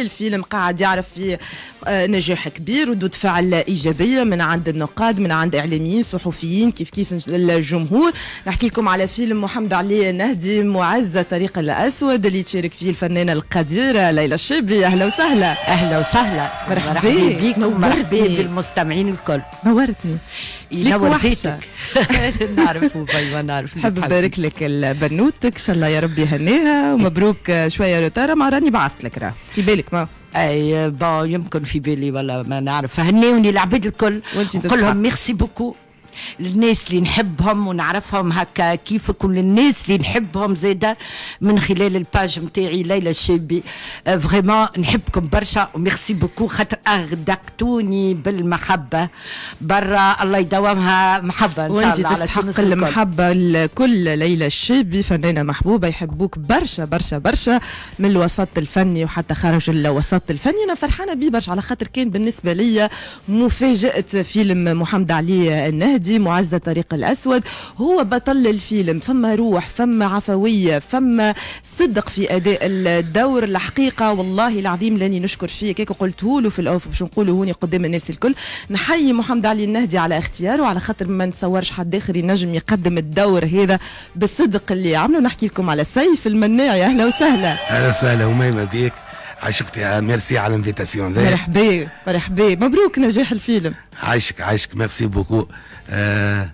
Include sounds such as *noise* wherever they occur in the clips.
الفيلم قاعد يعرف فيه آه، نجاح كبير ردود فعل ايجابيه من عند النقاد من عند اعلاميين صحفيين كيف كيف الجمهور نحكي لكم على فيلم محمد علي نهدي معزه طريق الاسود اللي تشارك فيه الفنانه القديره ليلى الشبي اهلا وسهلا اهلا وسهلا مرحبا بك مرحبا بالمستمعين الكل نورتني ينور نعرفوا *laughs* نعرفه بيوا نعرف حب نبارك لك بنوتك ان شاء الله يا ربي يهنيها ومبروك شويه رتاره ما راني بعثت لك راه في بالك ما اي با يمكن في بالي ولا ما نعرف فهناوني العباد الكل وقول ميرسي بوكو للناس اللي نحبهم ونعرفهم هكا كيفك وللناس اللي نحبهم زادة من خلال الباج نتاعي ليلى الشابي فريمون آه، نحبكم برشا وميرسي بوكو خاطر اغدقتوني بالمحبة برا الله يداومها محبة ان شاء الله وانت تستحق المحبة الكل ليلى الشابي فنانة محبوبة يحبوك برشا برشا برشا من الوسط الفني وحتى خارج الوسط الفني انا فرحانة بيه برشا على خاطر كان بالنسبة ليا مفاجأة فيلم محمد علي النهدي السعدي معز طريق الأسود هو بطل الفيلم فما روح فما عفوية فما صدق في أداء الدور الحقيقة والله العظيم لاني نشكر فيه كيك قلته له في الأوف باش نقوله هوني قدام الناس الكل نحيي محمد علي النهدي على اختياره على خاطر ما نتصورش حد آخر ينجم يقدم الدور هذا بالصدق اللي عمله نحكي لكم على سيف المناعي أهلا وسهلا أهلا وسهلا وميمة بيك عشقتي آه، ميرسي على الانفيتاسيون مرحبا مرحبا مبروك نجاح الفيلم عايشك عايشك ميرسي بوكو آه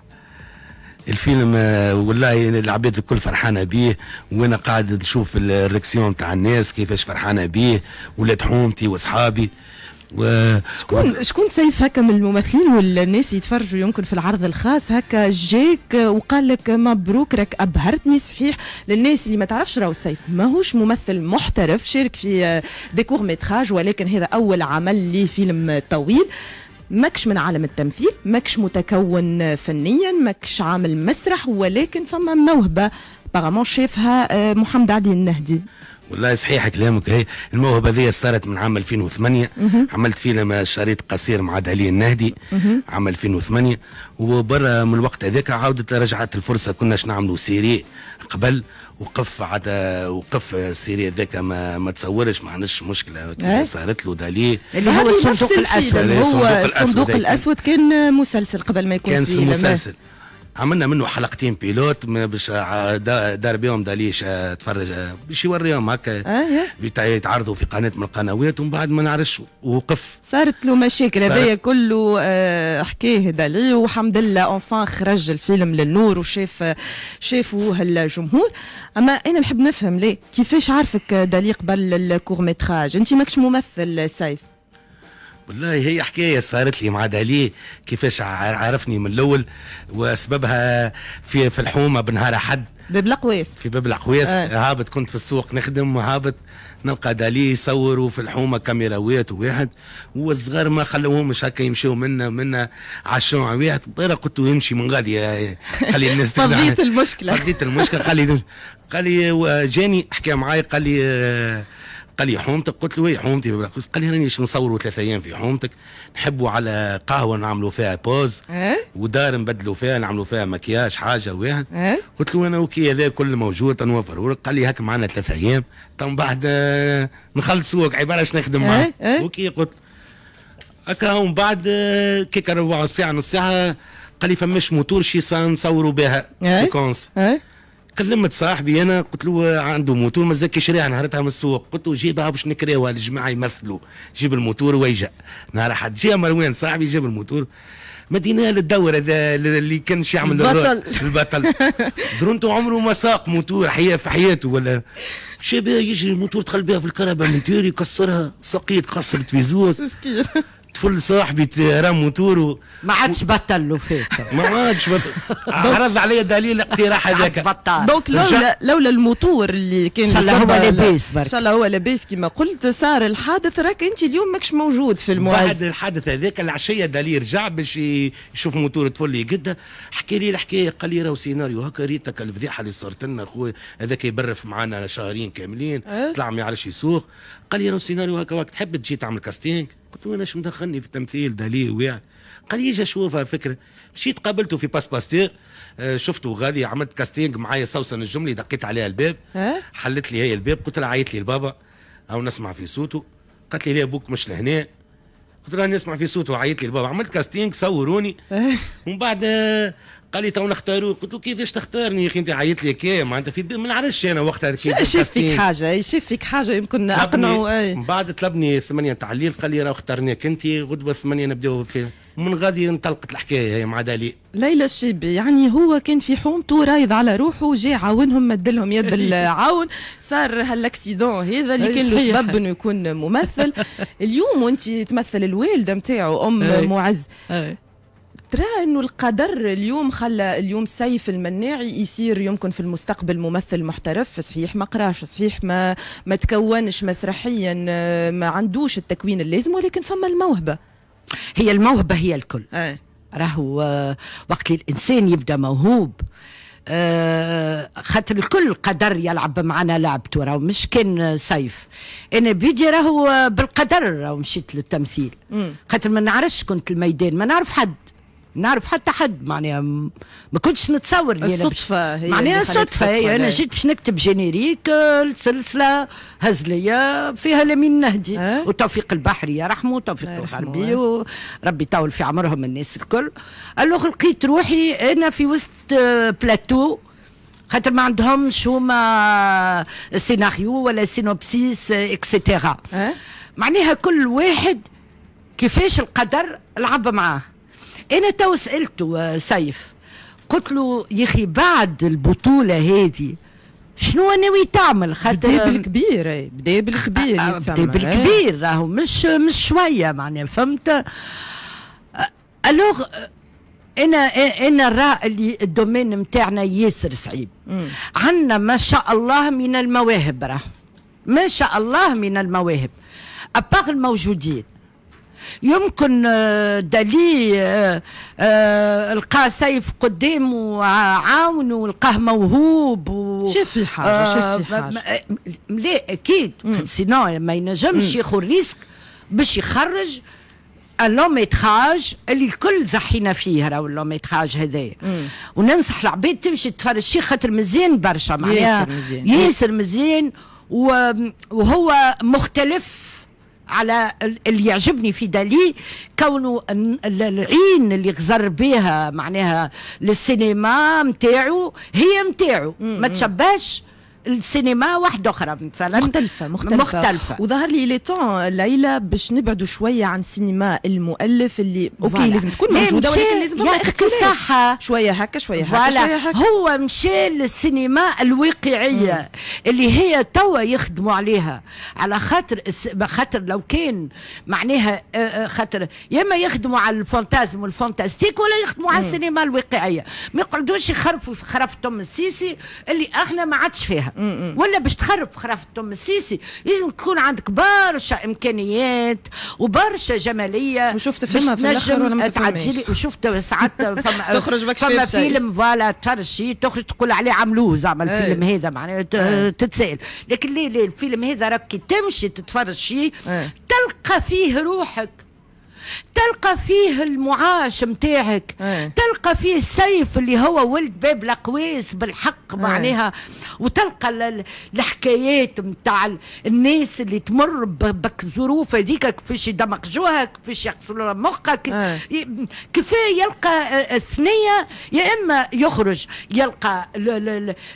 الفيلم آه، والله العباد الكل فرحانه بيه وانا قاعد نشوف الريكسيون تاع الناس كيفاش فرحانه بيه ولاد حومتي واصحابي و... شكون و... شكون سيف هكا من الممثلين والناس يتفرجوا يمكن في العرض الخاص هكا جاك وقال لك مبروك راك ابهرتني صحيح للناس اللي ما تعرفش راهو سيف ماهوش ممثل محترف شارك في ديكور آه، ميتراج ولكن هذا اول عمل ليه فيلم طويل ماكش من عالم التمثيل ماكش متكون فنيا ماكش عامل مسرح ولكن فما موهبه بارامون شافها محمد علي النهدي والله صحيح كلامك هي الموهبه ذي صارت من عام 2008 عملت لما شريط قصير مع دالي النهدي عام 2008 وبرا من الوقت هذاك عاودت رجعت الفرصه كناش نعملوا سيري قبل وقف عاد وقف السيري هذاك ما, ما تصورش ما عندناش مشكله كي إيه. صارت له دالي اللي هو الصندوق الاسود إيه، هو الصندوق الاسود كان مسلسل قبل ما يكون كان مسلسل عملنا منه حلقتين بيلوت باش دار بهم داليش آه، تفرج آه، باش يوريهم هكا آه، يتعرضوا في قناه من القنوات ومن بعد ما نعرفش وقف صارت له مشاكل هذايا كله حكاه دالي وحمد لله اونفان خرج الفيلم للنور وشاف شافوه الجمهور اما انا نحب نفهم ليه كيفاش عارفك دالي قبل الكور ميتراج انت ماكش ممثل سيف والله هي حكايه صارت لي مع داليه كيفاش عرفني من الاول وسببها في في الحومه بنهار احد باب القواس في باب القواس آه. هابط كنت في السوق نخدم وهابط نلقى دالي يصوروا في الحومه كاميراوات وواحد والصغار ما خلوهمش هكا يمشوا منا منا على الشوع واحد قلت له يمشي من غادي خلي الناس *laughs* فضيت المشكله فضيت المشكله خلي قال لي جاني حكى معايا قال لي آه، قال لي حومتك قلت له اي حومتي بالاخص قال لي راني نصوروا ثلاثة ايام في حومتك نحبوا على قهوه نعملوا فيها بوز إيه؟ ودار نبدلوا فيها نعملوا فيها مكياج حاجه واحد إيه؟ قلت له انا اوكي هذا كل موجود نوفر قال لي هاك معنا ثلاثة ايام من بعد آه، نخلصوك عباره اش نخدم معاه اوكي إيه؟ قلت هكا من بعد آه، كيك ربع ساعه نص ساعه قال لي فماش موتور شي نصوروا بها سيكونس كلمت صاحبي انا قلت له عنده موتور مازال شريها نهارتها من السوق قلت له جيبها باش نكريوها الجماعه يمثلوا جيب الموتور ويجا نهار حد جاء مروان صاحبي جاب الموتور مدينة للدور هذا اللي كان شي يعمل البطل البطل *laughs* درونتو عمره ما ساق موتور حياة في حياته ولا شباب يجري الموتور دخل بها في الكهرباء من تيري يكسرها ساقيت كسرت في زوز طفل صاحبي راه موتور ما عادش بطل له فات ما عادش بطل عرض عليا دليل اقتراح هذاك دونك لولا لولا الموتور اللي كان ان شاء الله هو لاباس ان شاء الله هو لاباس كما قلت صار الحادث راك انت اليوم ماكش موجود في المعز بعد الحادث هذاك العشيه دليل رجع باش يشوف موتور طفل يقده حكى لي الحكايه قال لي راهو سيناريو هكا ريتك الفضيحه اللي صارت لنا خويا هذاك يبرف معنا شهرين كاملين أه؟ طلع ما يعرفش يسوق قال لي راهو سيناريو هكا وقت تحب تجي تعمل كاستينج قلت له شو مدخلني في التمثيل دالي ويا قال لي اجي اشوفها فكره مشيت قابلته في باس باستير آه، شفته غادي عملت كاستينج معايا سوسن الجملي دقيت عليها الباب حلت لي هي الباب قلت لها عيط لي البابا او نسمع في صوته قالت لي لا ابوك مش لهنا قلت لها نسمع في صوته عيط لي البابا عملت كاستينج صوروني ومن بعد آه، قال لي تو نختاروه قلت له كيفاش تختارني يا اخي انت عيط لي ما معناتها في ما نعرفش انا وقتها شاف فيك حاجه شاف فيك حاجه يمكن اقنعه ايه. من بعد طلبني ثمانيه تعليق قال لي انا اخترناك انت غدوه ثمانيه نبداو في من غادي انطلقت الحكايه هي مع دالي ليلى الشيبي يعني هو كان في حومته رايض على روحه جاء عاونهم مد لهم يد *laughs* العون صار هالاكسيدون هذا اللي كان له سبب انه يكون ممثل *laughs* اليوم وانت تمثل الوالده نتاعو ام أي. معز أي. ترى انه القدر اليوم خلى اليوم سيف المناعي يصير يمكن في المستقبل ممثل محترف صحيح ما قراش صحيح ما ما تكونش مسرحيا آه، ما عندوش التكوين اللازم ولكن فما الموهبه هي الموهبه هي الكل آه. راهو آه، وقت الانسان يبدا موهوب آه خاطر الكل قدر يلعب معنا لعبته راهو مش كان سيف انا بيدي راهو بالقدر راهو مشيت للتمثيل خاطر ما نعرفش كنت الميدان ما نعرف حد نعرف حتى حد معناها ما كنتش نتصور الصدفة هي معناها صدفة هي أنا إيه؟ جيت باش نكتب جينيريك السلسلة آه، هزلية فيها لمين نهدي أه؟ وتوفيق البحري يا رحمه وتوفيق الغربي وربي يطول في عمرهم الناس الكل الأخر لقيت روحي أنا في وسط آه، بلاتو خاطر ما عندهمش هما سيناريو ولا سينوبسيس اكسيتيرا أه؟ معناها كل واحد كيفاش القدر لعب معاه انا تو سالته آه، سيف قلت له يا اخي بعد البطوله هذه شنو ناوي تعمل خاطر بدا بالكبير إيه، بدا بالكبير آه، آه، بدا إيه. بالكبير راهو مش مش شويه معناها فهمت الوغ انا انا نرى اللي الدومين نتاعنا ياسر صعيب عندنا ما شاء الله من المواهب راه ما شاء الله من المواهب اباغ الموجودين يمكن آه، دلي آه، آه، لقى سيف قدام وعاون ولقاه موهوب و... شاف في حاجه شاف في حاجه لا اكيد سينو ما ينجمش ياخذ ريسك باش يخرج اللوميتراج اللي الكل زحينا فيه راهو اللوميتراج هذايا وننصح العباد تمشي تفرج شي خاطر مزيان برشا معناها ياسر مزيان ياسر مزيان وهو مختلف على اللي يعجبني في دالي كونه العين اللي غزر بها معناها للسينما متاعه هي متاعه ما تشبهش السينما واحدة أخرى مثلا مختلفة مختلفة, مختلفة. وظهر لي لي طون ليلى باش نبعدوا شوية عن سينما المؤلف اللي أوكي فوالا. لازم تكون موجودة ولكن لازم يا أختي شوية هكا شوية هكا شوية هكا هو مشى للسينما الواقعية مم. اللي هي توا يخدموا عليها على خاطر خاطر لو كان معناها آه، آه، خاطر يا اما يخدموا على الفانتازم والفانتاستيك ولا يخدموا على السينما الواقعية ما يقعدوش يخرفوا في خرفتهم السيسي اللي احنا ما عادش فيها ولا باش تخرب خرافه توم السيسي لازم تكون عندك برشا امكانيات وبرشا جماليه وشفت فيلم في الاخر ولا ما تعجلي وشفت ساعات *laughs* فما تخرج فما فيلم فوالا ترشي تخرج تقول عليه عملوه زعما إيه. الفيلم هذا معناها إيه. تتسائل لكن ليه ليه الفيلم هذا راك كي تمشي تتفرج فيه تلقى فيه روحك تلقى فيه المعاش متاعك ايه. تلقى فيه السيف اللي هو ولد باب لقويس بالحق إيه. معناها وتلقى الحكايات متاع الناس اللي تمر بك ظروف هذيك كيفاش يدمقجوها كيفاش يقصروا مخك ايه. كيفاه يلقى آه، آه، الثنيه يا اما يخرج يلقى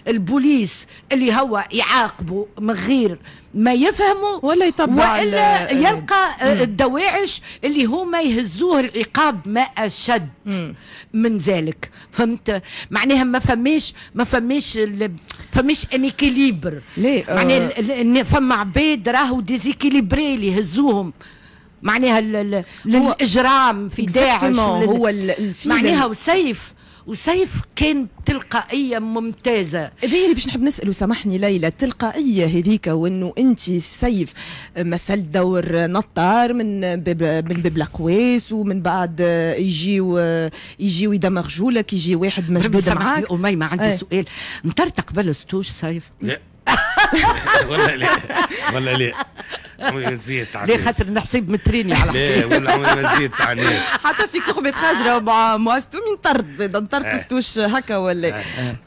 البوليس اللي هو يعاقبه من غير ما يفهمه ولا يطبع والا يلقى آه، إيه. الدواعش اللي هما يهزوه العقاب ما اشد مم. من ذلك فهمت معناها ما فماش ما فماش فماش انيكيليبر آه. معناها فما عباد راهو ديزيكيليبري اللي يهزوهم معناها للاجرام في داعش هو معناها وسيف وسيف كان تلقائية ممتازة هذه اللي باش نحب نسأله سامحني ليلى التلقائية هذيك وأنه أنت سيف مثلت دور نطار من باب من باب القواس ومن بعد يجي يجي يدمر جولك يجي واحد مجبود معاك أميمة عندي ايه. سؤال مترتق قبل ستوش سيف؟ لا *laughs* والله لا والله لا زيت على *laughs* ليه خاطر نحسب متريني على زيت على *laughs* حتى في كوخ راهو مع مواستو من طرد زاد نطرطستوش آه. هكا ولا آه.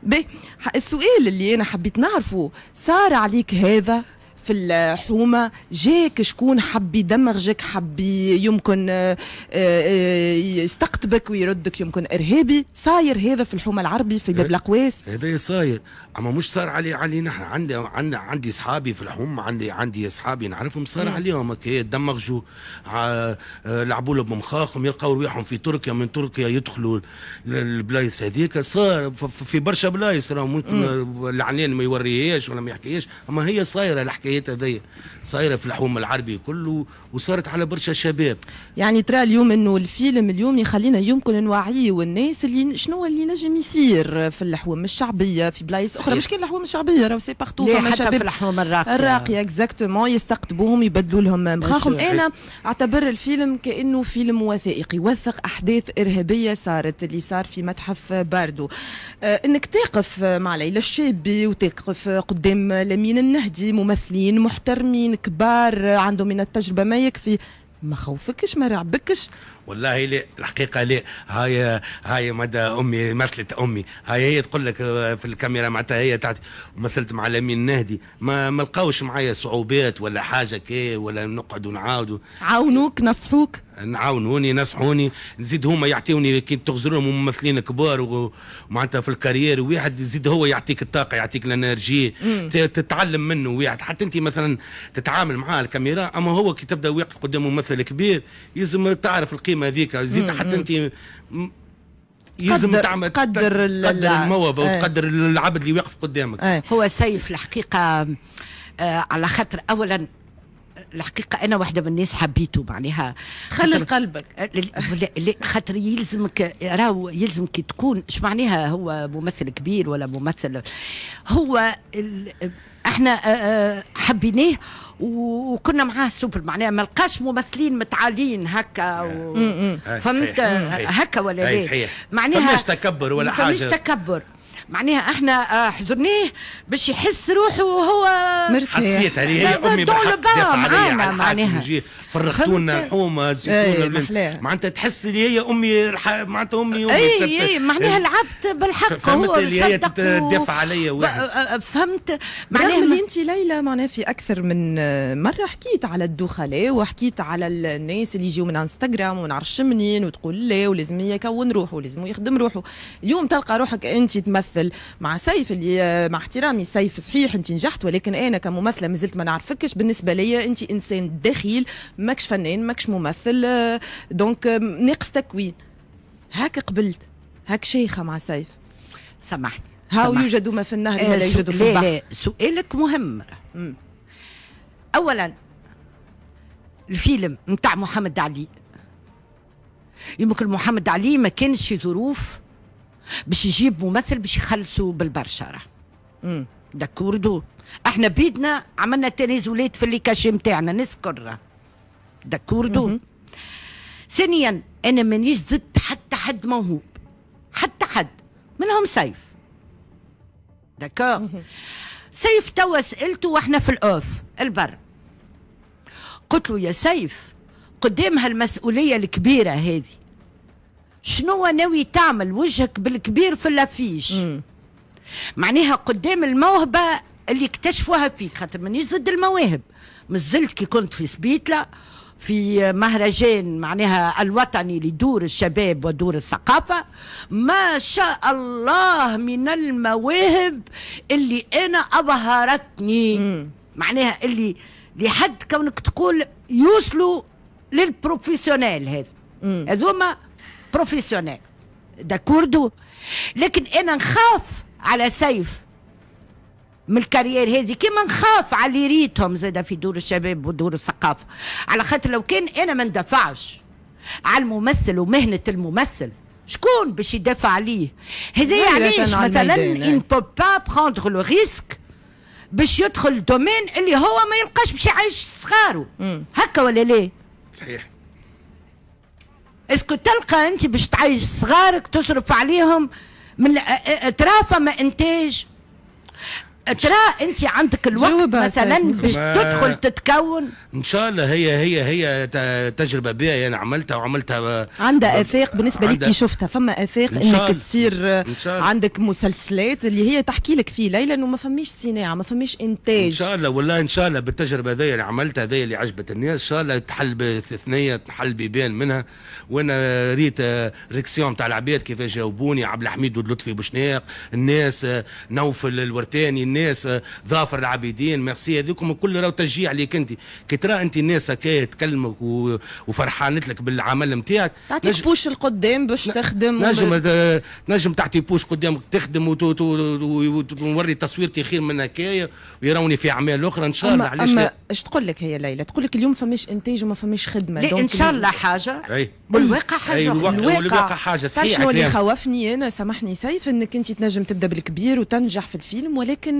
السؤال اللي انا حبيت نعرفه صار عليك هذا في الحومة جاك شكون حب يدمغجك حب يمكن آه، آه، يستقطبك ويردك يمكن إرهابي صاير هذا في الحومة العربي في باب القواس هذا صاير أما مش صار علي علي نحن عندي عندي عندي أصحابي في الحومة عندي عندي أصحابي نعرفهم صار عليهم هكا دمغجوا آه، لعبوا لهم بمخاخهم يلقوا رواحهم في تركيا من تركيا يدخلوا للبلايص هذيك صار في برشا بلايص ممكن العنان ما يوريهاش ولا ما يحكيهاش أما هي صايرة الحكاية الحكايات هذيا صايره في الحوم العربي كله وصارت على برشا شباب يعني ترى اليوم انه الفيلم اليوم يخلينا يمكن نوعيه الناس اللي شنو اللي نجم يصير في الحوم الشعبيه في بلايص اخرى مش كان الحوم الشعبيه راهو سي بارتو فما حتى في الحوم الراقيه الراقيه اكزاكتومون يستقطبوهم يبدلوا لهم مخاخهم انا اعتبر الفيلم كانه فيلم وثائقي يوثق احداث ارهابيه صارت اللي صار في متحف باردو آه، انك تقف مع ليلى الشابي وتقف قدام لمين النهدي ممثلين عاقلين محترمين كبار عندهم من التجربه ما يكفي ما خوفكش ما رعبكش والله لا الحقيقه لا هاي هاي مدى امي مثلت امي هاي هي تقول لك آه، في الكاميرا معناتها هي تاعت مثلت مع الامين النهدي ما ما لقاوش معايا صعوبات ولا حاجه كي ولا نقعد ونعاودوا عاونوك نصحوك نعاونوني نصحوني نزيد هما يعطيوني كي تغزرهم ممثلين كبار ومعناتها في الكارير واحد يزيد هو يعطيك الطاقه يعطيك الانرجي تتعلم منه واحد حتى انت مثلا تتعامل معاه الكاميرا اما هو كي تبدا واقف قدام ممثل كبير يلزم تعرف القيمه القيمه هذيك زيت حتى انت يلزم تعمل تقدر تقدر الموهبه إيه. وتقدر العبد اللي واقف قدامك إيه. هو سيف الحقيقه آه على خاطر اولا الحقيقة أنا واحدة من الناس حبيته معناها خلي قلبك آه، خاطر يلزمك راهو يلزمك تكون اش معناها هو ممثل كبير ولا ممثل هو احنا آه، آه، حبيناه وكنا معاه سوبر معناها ما لقاش ممثلين متعالين هكا و... فهمت هكا ولا لا معناها فماش تكبر ولا حاجه فماش تكبر معناها احنا آه، حزرناه باش يحس روحه وهو مرتاح حسيت عليه هي امي بالحق معناها فرختونا لحوم إيه، زيتون معناتها تحس اللي هي امي معناتها امي امي اي اي معناها لعبت بالحق هو اللي هي تدافع عليا آه، آه، فهمت معناها اللي انت ليلى معناها في اكثر من مره حكيت على الدخلاء وحكيت على الناس اللي يجيو من انستغرام ونعرفش منين وتقول لا ولازم يكون روحه ولازم يخدم روحه اليوم تلقى روحك انت تمثل ممثل مع سيف اللي مع احترامي سيف صحيح انت نجحت ولكن انا كممثله مازلت ما نعرفكش بالنسبه ليا انت انسان دخيل ماكش فنان ماكش ممثل آه، دونك آه، ناقص تكوين هاك قبلت هاك شيخه مع سيف سامحني هاو يوجد ما في النهر ولا آه، يوجد في البحر سؤالك مهم اولا الفيلم نتاع محمد علي يمكن محمد علي ما كانش في ظروف باش يجيب ممثل باش يخلصوا امم داكور داكوردو احنا بيدنا عملنا تنازلات في اللي كاشي نتاعنا نسكر داكوردو ثانيا انا مانيش ضد حتى حد موهوب حتى حد منهم سيف داكور سيف توا سالته واحنا في الاوف البر قلت له يا سيف قدام هالمسؤوليه الكبيره هذه شنو ناوي تعمل وجهك بالكبير في الافيش معناها قدام الموهبه اللي اكتشفوها فيك خاطر مانيش ضد المواهب مازلت كي كنت في سبيتلا في مهرجان معناها الوطني لدور الشباب ودور الثقافة ما شاء الله من المواهب اللي أنا أبهرتني معناها اللي لحد كونك تقول يوصلوا للبروفيسيونيل هذا هذوما بروفيسيونيل داكوردو لكن انا نخاف على سيف من الكاريير هذه كيما نخاف على اللي ريتهم زادا في دور الشباب ودور الثقافه على خاطر لو كان انا ما ندفعش على الممثل ومهنه الممثل شكون باش يدافع عليه هذايا علاش مثلا ان بو با بروندغ لو ريسك باش يدخل دومين اللي هو ما يلقاش باش يعيش صغاره هكا ولا لا صحيح اسكو تلقى انت باش تعيش صغارك تصرف عليهم من آه، آه، آه، ترافه ما انتاج ترى انت عندك الوقت مثلا باش تدخل تتكون ان شاء الله هي هي هي تجربه بها انا يعني عملتها وعملتها عندها افاق بالنسبه لك كي شفتها فما افاق انك تصير عندك مسلسلات اللي هي تحكي لك فيه ليلى انه ما فماش صناعه ما فماش انتاج ان شاء الله والله ان شاء الله بالتجربه هذه اللي عملتها هذه اللي عجبت الناس ان شاء الله تحل بثنيه تحل بيبان منها وانا ريت آه، ريكسيون تاع العباد كيفاش جاوبوني عبد الحميد ولطفي بوشناق الناس آه، نوفل الورتاني الناس آه، ظافر العابدين ميرسي هذوكم الكل راهو تشجيع ليك انت كي ترى انت الناس هكايا تكلمك وفرحانت لك بالعمل نتاعك تعطيك نج... بوش القدام باش تخدم نجم وبال... نجم تعطي بوش قدامك تخدم ونوري تصويرتي خير من هكايا ويروني في اعمال اخرى ان شاء الله علاش اما اش تقول لك هي ليلى تقول لك اليوم فماش انتاج وما فماش خدمه لا ان شاء الله حاجه أي. بالواقع حاجه أي الواقع, الواقع حاجه صحيح شنو اللي خوفني انا سامحني سيف انك انت تنجم تبدا بالكبير وتنجح في الفيلم ولكن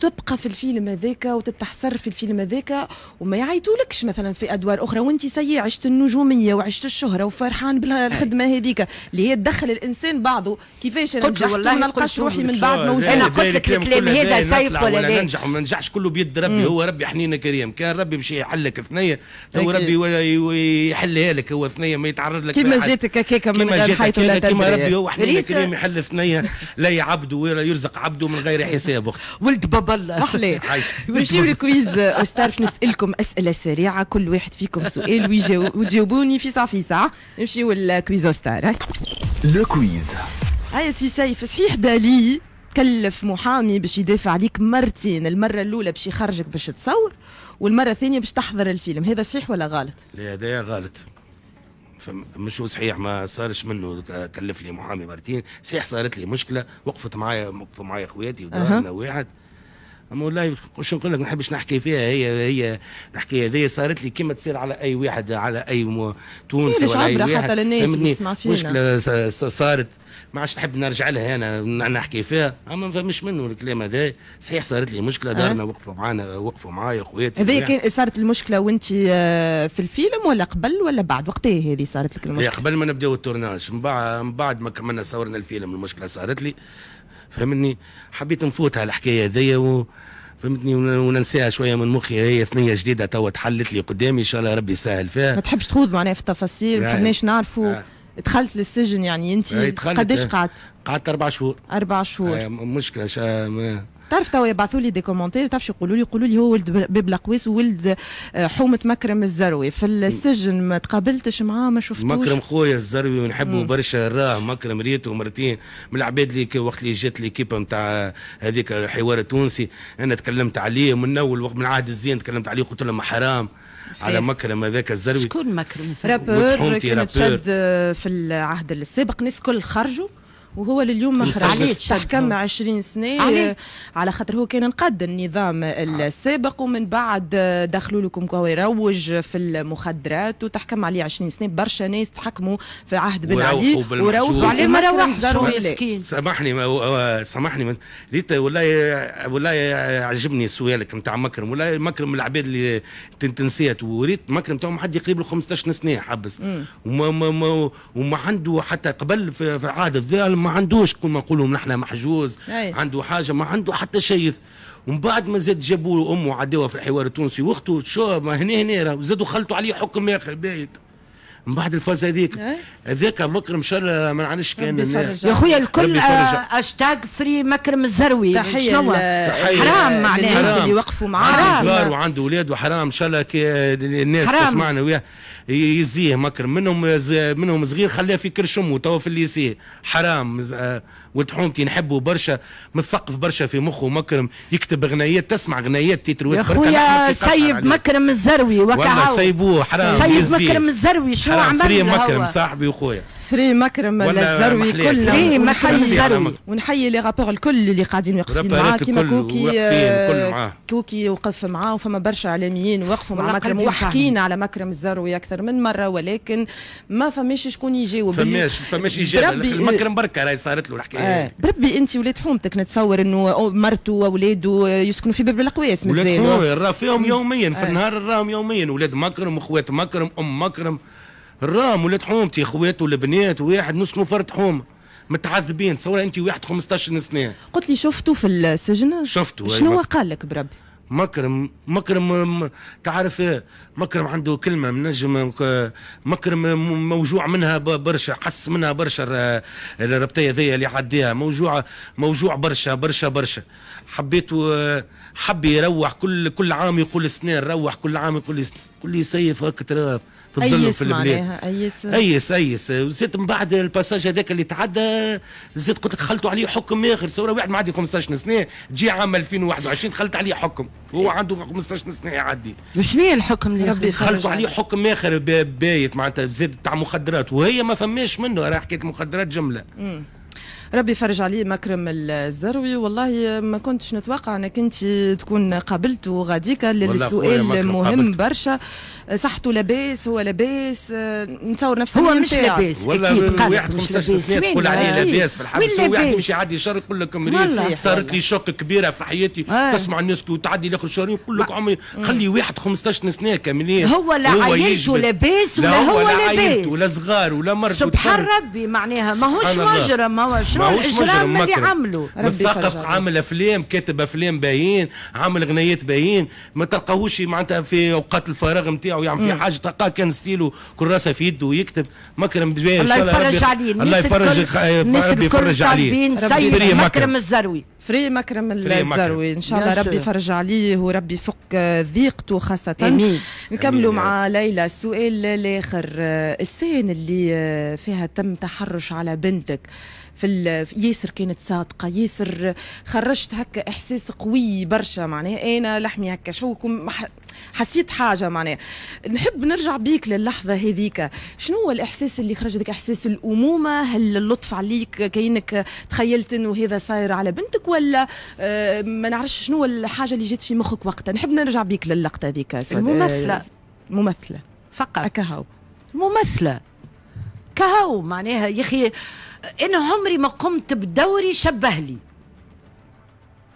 تبقى في الفيلم هذاك وتتحصر في الفيلم هذاك وما يعيطولكش مثلا في ادوار اخرى وانت سي عشت النجوميه وعشت الشهره وفرحان بالخدمه هذيك اللي هي تدخل الانسان بعضه كيفاش نجح والله ما نلقاش روحي من بعد موجود انا قلت لك الكلام هذا سيف ولا لا ننجح وما ننجحش كله بيد ربي هو ربي حنين كريم كان ربي باش يحلك ثنيه تو ربي يحلها لك هو ثنيه ما يتعرض لك كيما جاتك هكاك من غير حيث لا تدري كيما ربي هو حنين كريم يحل ثنيه لا يعبد ولا يرزق عبده من غير حساب ولد بابا ضل محلى ونجيو *laughs* الكويز أستاذ باش نسألكم أسئلة سريعة كل واحد فيكم سؤال وتجاوبوني في ساعة في ساعة نمشيو الكويز أستاذ لو كويز هاي سي سيف صحيح دالي كلف محامي باش يدافع عليك مرتين المرة الأولى باش يخرجك باش تصور والمرة الثانية باش تحضر الفيلم هذا صحيح ولا غلط؟ لا هذا غلط مش هو صحيح ما صارش منه كلف لي محامي مرتين صحيح صارت لي مشكله وقفت معايا وقفوا معايا خواتي ودارنا أه. واحد اما والله شو نقول لك ما نحبش نحكي فيها هي هي الحكايه هذه صارت لي كما تصير على اي واحد على اي تونسي ولا اي واحد حتى للناس تسمع فينا مشكله صارت ما عادش نحب نرجع لها انا نحكي فيها اما ما فهمش منه الكلام هذا صحيح صارت لي مشكله أه؟ دارنا أه؟ وقفوا معانا وقفوا معايا خواتي هذه كان صارت المشكله وانت آه، في الفيلم ولا قبل ولا بعد وقتها هذه صارت لك المشكله؟ قبل ما نبداو التورناج من بعد ما كملنا صورنا الفيلم المشكله صارت لي فهمتني حبيت نفوت على الحكايه هذيا و... فهمتني وننساها شويه من مخي هي ثنيه جديده توا تحلت لي قدامي ان شاء الله ربي يسهل فيها ما تحبش تخوض معناها في التفاصيل ما يعني- حبناش نعرفوا آه. دخلت للسجن يعني انت قداش آه. قعدت؟ قعدت اربع شهور اربع شهور آه، مشكله شا... تعرف توا يبعثوا لي دي كومنتير تعرف شو يقولوا لي يقولوا لي هو ولد باب القويس وولد آه، حومة مكرم الزروي في السجن ما تقابلتش معاه ما شفتوش مكرم خويا الزروي ونحبه برشا راه مكرم ريته مرتين من العباد اللي وقت اللي جات ليكيب نتاع هذيك الحوار التونسي انا تكلمت عليه من اول وقت من عهد الزين تكلمت عليه قلت لهم حرام على مكرم هذاك الزروي شكون مكرم رابور كان آه، في العهد السابق ناس كل خرجوا وهو لليوم مخرج عليه تحكم 20 نعم. سنه علي. على خاطر هو كان نقد النظام السابق ومن بعد دخلوا لكم هو يروج في المخدرات وتحكم عليه 20 سنه برشا ناس تحكموا في عهد بن علي وروحوا عليه ما روحش سامحني آه، سامحني ريت والله والله عجبني سؤالك نتاع مكرم والله مكرم العباد اللي تنسيت وريت مكرم تاعهم حد يقريب له 15 سنه حبس وما, وما, وما عنده حتى قبل في عهد الظالم ما عندوش كما نقولوا نحن محجوز أي. عنده حاجه ما عنده حتى شيء ومن بعد ما زاد جابوا له امه عداوه في الحوار التونسي واخته شو ما هنا هنا زادوا خلطوا عليه حكم اخر بايت من بعد الفاز هذيك هذاك مكرم شر ما نعرفش كان يا خويا الكل اشتاق آه، فري مكرم الزروي تحيه شنو حرام معناها الناس اللي وقفوا معاه حرام صغار وعنده اولاد وحرام ان شاء الله الناس تسمعنا وياه يزيه مكر منهم منهم صغير خلاه في كرش امه تو في الليسيه حرام آه، حومتي نحبه برشا مثقف برشا في مخه مكرم يكتب غنايات تسمع غنايات تتروي يا خويا سيب مكرم الزروي وكا والله سيبوه حرام سيب مكرم الزروي شنو عمل مكرم صاحبي وخويا فري مكرم الزروي كل فري مكرم الزروي ونحيي لي رابور الكل اللي قاعدين واقفين معاه كيما كوكي آه، كوكي وقف معاه وفما برشا اعلاميين وقفوا مع مكرم وحكينا على مكرم الزروي اكثر من مره ولكن ما فماش شكون يجاوب فماش فماش اجابه مكرم بركه راهي صارت له الحكايه آه. بربي انت ولاد حومتك نتصور انه مرته واولاده يسكنوا في باب الاقواس مازال ولاد راه فيهم آه. يوميا في النهار راهم يوميا ولاد مكرم وخوات مكرم ام مكرم الرام ولاد حومتي خواته البنات واحد نسكنوا فرد حومه متعذبين تصور انت واحد 15 سنه قلت لي شفته في السجن شفته شنو أيوة. قال لك بربي مكرم مكرم تعرف مكرم عنده كلمه من نجم مكرم موجوع منها برشا حس منها برشا الربطيه ذي اللي عديها موجوع موجوع برشا برشا برشا حبيته حب يروح كل كل عام يقول سنين روح كل عام يقول سنين كل يسيف هكا ترى في الظل في البلاد ايس ايس ايس وزيت من بعد الباساج هذاك اللي تعدى زيت قلت لك خلطوا عليه حكم اخر صوره واحد ما عندي 15 سنه جي عام 2021 دخلت عليه حكم هو إيه. عنده 15 سنه يعدي وشنو هي الحكم اللي ربي خلطوا عليه حكم اخر بايت معناتها زاد تاع مخدرات وهي ما فماش منه راه حكيت مخدرات جمله مم. ربي يفرج عليه مكرم الزروي والله ما كنتش نتوقع انك انت تكون قابلته غاديك للسؤال مهم برشا صحته لاباس هو لاباس نتصور نفسه هو مش لاباس اكيد واحد 15 سنه تقول عليه لاباس في الحبس واحد يمشي عادي شهر يقول لك مريض صارت لي شوك كبيره في حياتي تسمع آه. الناس وتعدي لاخر شهرين يقول لك عمري خلي واحد 15 سنه كاملين هو لا عائلته لاباس ولا هو لاباس ولا صغار ولا مرته سبحان ربي معناها ماهوش مجرم ماهوش ماهوش مجرم مكرم مثقف عامل افلام كاتب افلام باين عامل غنيات باين ما تلقاهوش معناتها في اوقات الفراغ نتاعو يعمل يعني في حاجه تلقاه كان ستيلو كراسه في يده ويكتب مكرم باين الله يفرج عليه الله يفرج ربي يفرج عليه فري مكرم الزروي فري مكرم الزروي ان شاء الله ربي يفرج عليه وربي يفك آه، ذيقته خاصه امين نكملوا مع ليلى السؤال الاخر آه، السين اللي آه، فيها تم تحرش على بنتك في ياسر كانت صادقه ياسر خرجت هكا احساس قوي برشا معناها انا لحمي هكا شوك حسيت حاجه معناها نحب نرجع بيك للحظه هذيك شنو هو الاحساس اللي خرج لك احساس الامومه هل اللطف عليك كانك تخيلت انه هذا صاير على بنتك ولا آه ما نعرفش شنو هو الحاجه اللي جات في مخك وقتها نحب نرجع بيك للقطه هذيك الممثله آه، ممثله فقط أكهو ممثله كهو معناها يا اخي انا عمري ما قمت بدوري شبه لي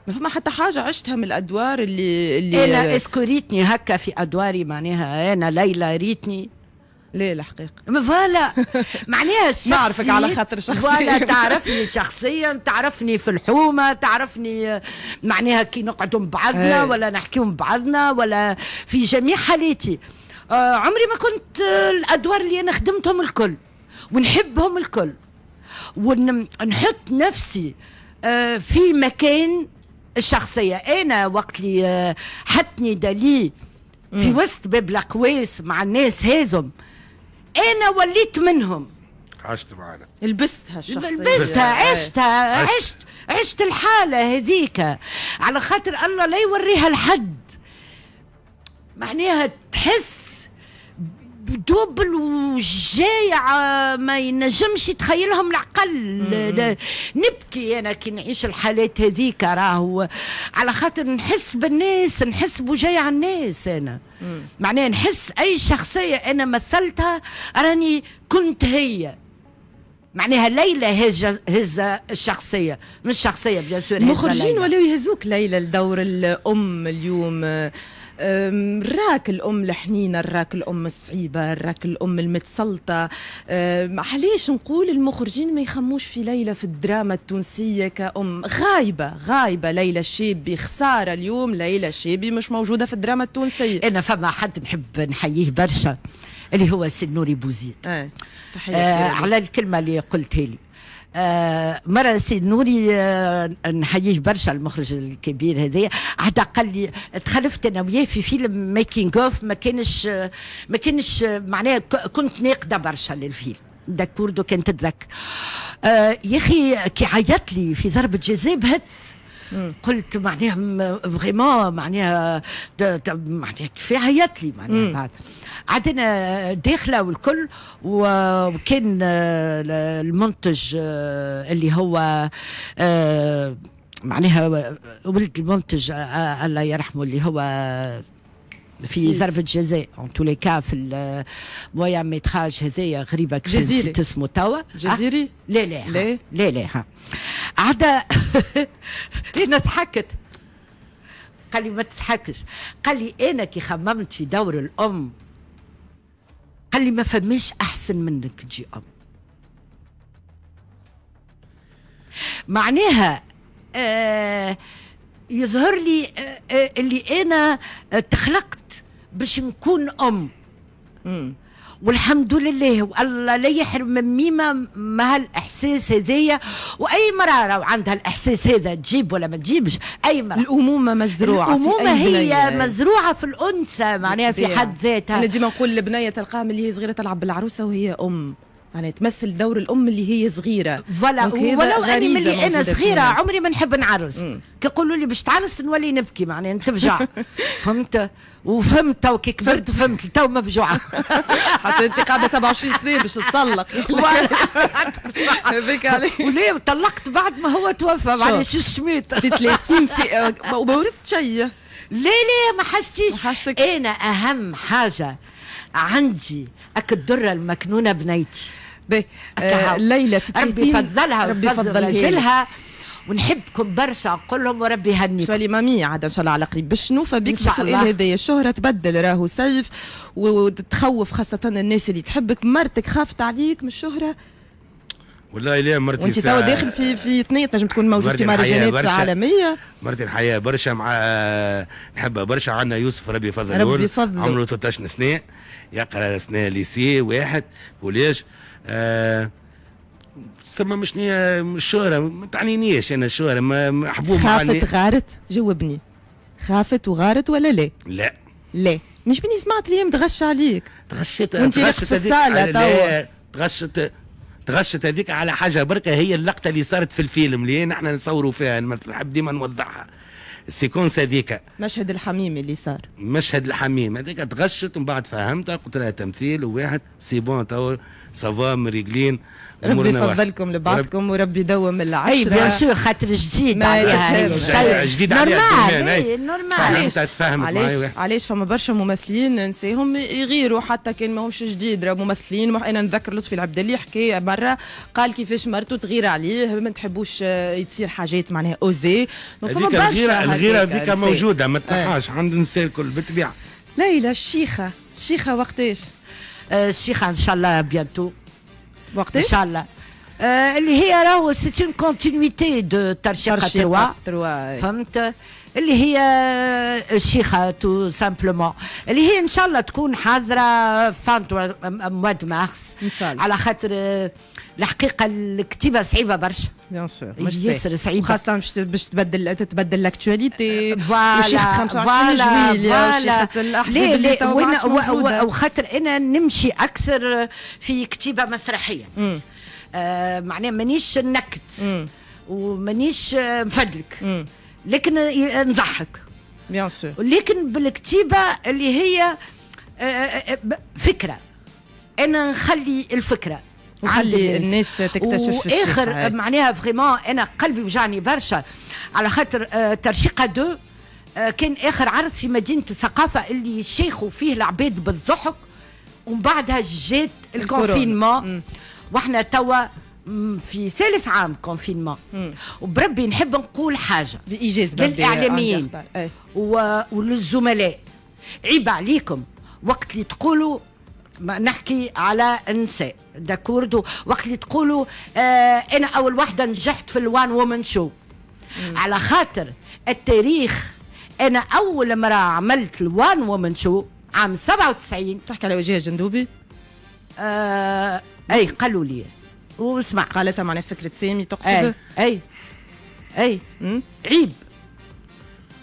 ما فما حتى حاجة عشتها من الأدوار اللي اللي أنا اسكو ريتني هكا في أدواري معناها أنا ليلى ريتني ليه الحقيقة فوالا *laughs* معناها الشخصية نعرفك على خاطر شخصية فوالا تعرفني شخصيا تعرفني في الحومة تعرفني معناها كي نقعدوا بعضنا إيه. ولا نحكيوا بعضنا ولا في جميع حالاتي آه، عمري ما كنت آه، الأدوار اللي أنا خدمتهم الكل ونحبهم الكل ونحط نفسي آه، في مكان الشخصية أنا وقت اللي آه، حطني دالي في وسط باب الأقواس مع الناس هذم أنا وليت منهم عشت معنا لبستها الشخصية لبستها آه. عشتها عشت عشت, عشت الحالة هذيك على خاطر الله لا يوريها لحد معناها تحس دوبل وجايع ما ينجمش يتخيلهم العقل نبكي انا كي نعيش الحالات هذيك راهو على خاطر نحس بالناس نحس بوجايع الناس انا معناها نحس اي شخصيه انا مثلتها راني كنت هي معناها ليلى هز هز الشخصيه مش شخصيه بيان سور مخرجين ولاو يهزوك ليلى لدور الام اليوم راك الام الحنينه راك الام الصعيبه راك الام المتسلطه علاش نقول المخرجين ما يخموش في ليلى في الدراما التونسيه كأم غايبه غايبه ليلى الشيبي خساره اليوم ليلى الشيبي مش موجوده في الدراما التونسيه انا فما حد نحب نحييه برشا اللي هو السيد نوري بوزيد آه. آه على الكلمه اللي قلتها لي آه مرة سيد نوري آه نحييه برشا المخرج الكبير هذايا عاد قال لي تخلفت انا وياه في فيلم ميكينغ اوف ما كانش آه ما كانش معناه كنت ناقده برشا للفيلم داكوردو كان تتذكر آه يا اخي كي عيط لي في ضربه جزاء بهت قلت معناها فريمون معناها معناها كيف هيت لي معناها بعد عدنا داخله والكل وكان آه، المنتج آه، اللي هو آه، معناها ولد المنتج الله يرحمه اللي هو في ضربة جزاء اون تو لي كا في مويا ميتراج هذايا غريبة جزيري اسمه توا جزيري آه، لا لا لا لا لا عدا انا ضحكت قال لي ما تضحكش قال لي انا كي خممت في دور الام قال لي ما فماش احسن منك تجي ام معناها آه يظهر لي آه، آه، اللي انا آه، تخلقت باش نكون ام مم. والحمد لله والله لا يحرم ميمة ما هالاحساس هذايا واي مراه راهو عندها الاحساس هذا تجيب ولا ما تجيبش اي مراه الامومه مزروعه الامومه هي مزروعه في الانثى معناها في حد ذاتها انا ديما نقول البنيه تلقاها ملي هي صغيره تلعب بالعروسه وهي ام يعني تمثل دور الام اللي هي صغيره فوالا ولو اني ملي انا صغيره عمري ما نحب نعرس كيقولوا لي باش تعرس نولي نبكي معناها نتفجع *laughs* فهمت وفهمت تو كي كبرت فهمت تو مفجوعه *laughs* حتى انت قاعده 27 سنه باش تطلق *laughs* هذيك عليك وليه طلقت بعد ما هو توفى معناها شو شميت 30 في وما ورثت شيء لا لا ما حشتيش انا اهم حاجه عندي اك الدره المكنونه بنيتي آه ليلى ربي فضلها ربي فضل جلها ونحبكم برشا نقول لهم وربي يهنيكم سؤالي مامي عاد ان شاء الله على قريب باش نوفى بك السؤال هذايا الشهره تبدل راهو سيف وتخوف خاصه الناس اللي تحبك مرتك خافت عليك من الشهره والله لا مرتي وانت توا داخل في في اثنين تنجم تكون موجود في مهرجانات عالميه مرتي الحياه برشا مع نحبها برشا عندنا يوسف ربي يفضل ربي يفضل عمره 13 سنه يقرا سنه ليسي واحد كوليج آه تسمى مش الشهرة ما تعنينيش أنا الشهرة ما محبوب خافت معني... غارت جاوبني خافت وغارت ولا لا؟ لا لا مش بني سمعت اليوم تغش عليك تغشت وانت تغشت في الصالة تغشت تغشت هذيك على حاجه بركه هي اللقطه اللي صارت في الفيلم اللي نحن نصوروا فيها نحب ديما نوضحها السيكونس هذيك مشهد الحميم اللي صار مشهد الحميم هذيك تغشت ومن بعد فهمتها قلت لها تمثيل وواحد سي بون تو سافا مريقلين ربي يفضلكم لبعضكم وربي يدوم العيب بيان سور خاطر جديد عليها جديد عليها نورمال إيه، علاش علاش علاش فما برشا ممثلين ننساهم يغيروا حتى كان ماهمش جديد راه ممثلين انا نذكر لطفي العبدلي حكايه مره قال كيفاش مرته تغير عليه ما تحبوش آه، تصير حاجات معناها اوزي فما برشا غير هذيك موجوده ما إيه. تنحاش عند النساء الكل بالطبيعه ليلى الشيخه الشيخه وقتاش؟ آه، الشيخه ان شاء الله بيانتو وقتاش؟ ان شاء الله آه، اللي هي راهو سيت اون كونتينيتي دو ترشيقه تروا فهمت اللي هي آه، الشيخه تو سامبلومون اللي هي ان شاء الله تكون حاضره فان مواد مارس ان شاء الله على خاطر الحقيقه الكتيبه صعيبه برشا بيان سور ياسر صعيب خاصه باش باش تبدل تتبدل لاكتواليتي فوالا فوالا 25 فوالا فوالا لا لا وخاطر انا نمشي اكثر في كتيبه مسرحيه معناها مانيش نكت ومانيش مفدلك لكن نضحك بيان سور لكن بالكتيبه اللي هي فكره انا نخلي الفكره وخلي الناس تكتشف واخر معناها فريمون انا قلبي وجعني برشا على خاطر آه، ترشيقه دو آه، كان اخر عرس في مدينه الثقافه اللي شيخوا فيه العباد بالضحك ومن بعدها جات الكونفينمون واحنا توا في ثالث عام كونفينمون وبربي نحب نقول حاجه بايجاز للاعلاميين إيه. وللزملاء عيب عليكم وقت اللي تقولوا نحكي على نساء داكوردو وقت اللي تقولوا آه انا اول وحده نجحت في الوان وومن شو مم. على خاطر التاريخ انا اول امراه عملت الوان وومن شو عام 97 تحكي على وجهه جندوبي آه اي قالوا لي واسمع قالتها معنا فكره سامي تقصد اي اي, أي. عيب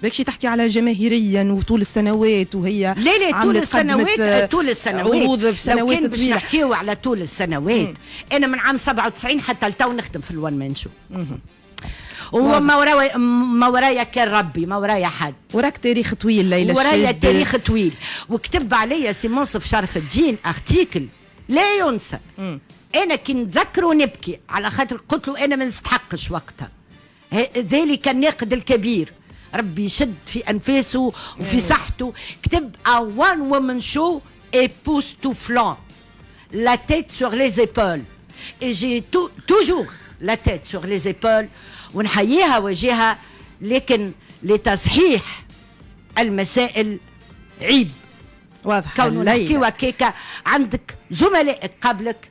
شي تحكي على جماهيريا وطول السنوات وهي لا لا طول السنوات طول السنوات بسنوات لو كان باش نحكيو على طول السنوات مم. انا من عام 97 حتى لتو نخدم في الون مان شو هو ما ورايا ما ورايا كان ربي ما ورايا حد وراك تاريخ طويل ليلى ورايا تاريخ طويل وكتب عليا سي منصف شرف الدين ارتيكل لا ينسى مم. انا كي نذكره نبكي على خاطر قلت له انا ما نستحقش وقتها ذلك الناقد الكبير ربي يشد في انفاسه وفي صحته كتب ا وان وومن شو اي بوس تو فلان لا تيت سور لي زيبول اي جي توجور لا تيت سور لي زيبول ونحييها وجهها لكن لتصحيح المسائل عيب واضح كونه نحكي وكيكا عندك زملائك قبلك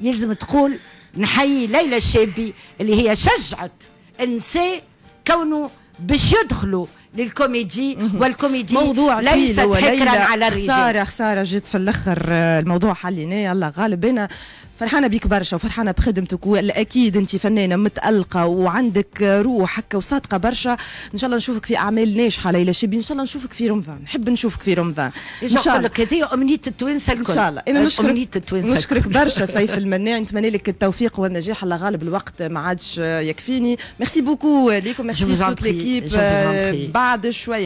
يلزم تقول نحيي ليلى الشابي اللي هي شجعت انسى كونه باش يدخلوا للكوميدي والكوميدي موضوع ليست حكرا على الرجال خساره خساره جيت في الاخر الموضوع حليناه الله غالب انا فرحانه بيك برشا وفرحانه بخدمتك والاكيد انت فنانه متالقه وعندك روح هكا وصادقه برشا ان شاء الله نشوفك في اعمال ناجحه ليلى شبي ان شاء الله نشوفك في رمضان نحب نشوفك في رمضان ان شاء الله هذه امنيه التوانسه الكل ان شاء الله انا إيه، نشكرك نشكرك *laughs* برشا سيف المناع نتمنى لك التوفيق والنجاح الله غالب الوقت ما عادش يكفيني ميرسي بوكو ليكم ميرسي توت ليكيب بعد شويه